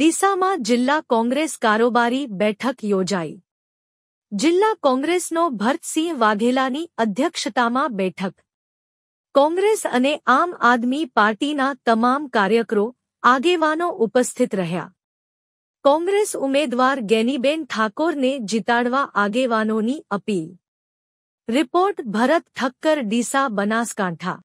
ડીસામાં જિલ્લા કોંગ્રેસ કારોબારી બેઠક યોજાઈ જિલ્લા કોંગ્રેસનો ભરતસિંહ વાઘેલાની અધ્યક્ષતામાં બેઠક કોંગ્રેસ અને આમ આદમી પાર્ટીના તમામ કાર્યકરો આગેવાનો ઉપસ્થિત રહ્યા કોંગ્રેસ ઉમેદવાર ગેનીબેન ઠાકોરને જીતાડવા આગેવાનોની અપીલ રિપોર્ટ ભરત ઠક્કર ડીસા બનાસકાંઠા